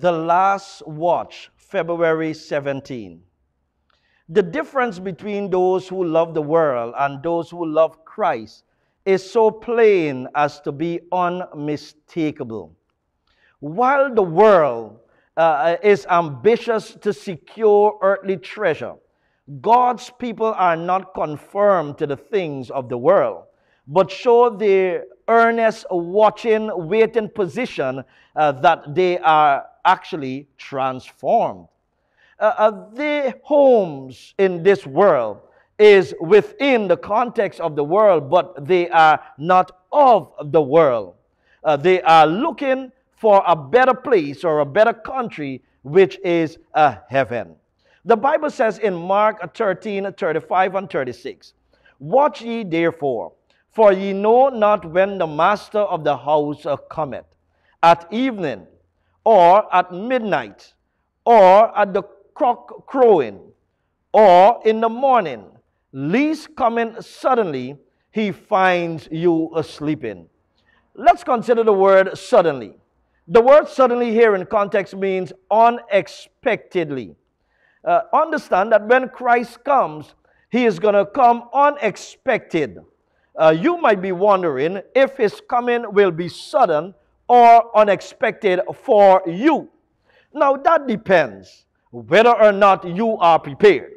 The Last Watch, February 17. The difference between those who love the world and those who love Christ is so plain as to be unmistakable. While the world uh, is ambitious to secure earthly treasure, God's people are not conformed to the things of the world, but show their earnest, watching, waiting position uh, that they are actually transformed. Uh, uh, the homes in this world is within the context of the world, but they are not of the world. Uh, they are looking for a better place or a better country, which is a uh, heaven. The Bible says in Mark 13, 35 and 36, Watch ye therefore, for ye know not when the master of the house cometh, at evening, or at midnight, or at the cock crowing, or in the morning, least coming suddenly, he finds you sleeping. Let's consider the word suddenly. The word suddenly here in context means unexpectedly. Uh, understand that when Christ comes, he is going to come unexpected. Uh, you might be wondering if his coming will be sudden or unexpected for you. Now, that depends whether or not you are prepared.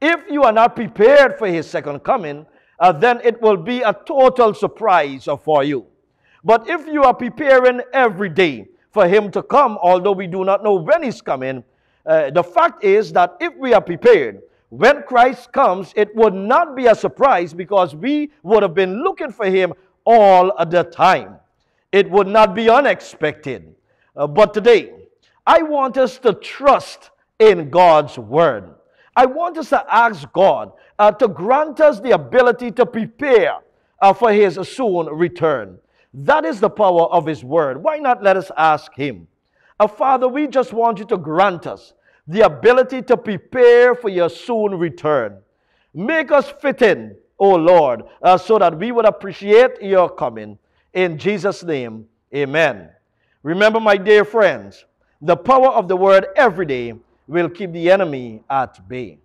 If you are not prepared for his second coming, uh, then it will be a total surprise for you. But if you are preparing every day for him to come, although we do not know when he's coming, uh, the fact is that if we are prepared, when Christ comes, it would not be a surprise because we would have been looking for him all the time. It would not be unexpected. Uh, but today, I want us to trust in God's word. I want us to ask God uh, to grant us the ability to prepare uh, for his soon return. That is the power of his word. Why not let us ask him? Uh, Father, we just want you to grant us the ability to prepare for your soon return. Make us fit in, O oh Lord, uh, so that we would appreciate your coming in Jesus' name, amen. Remember, my dear friends, the power of the word every day will keep the enemy at bay.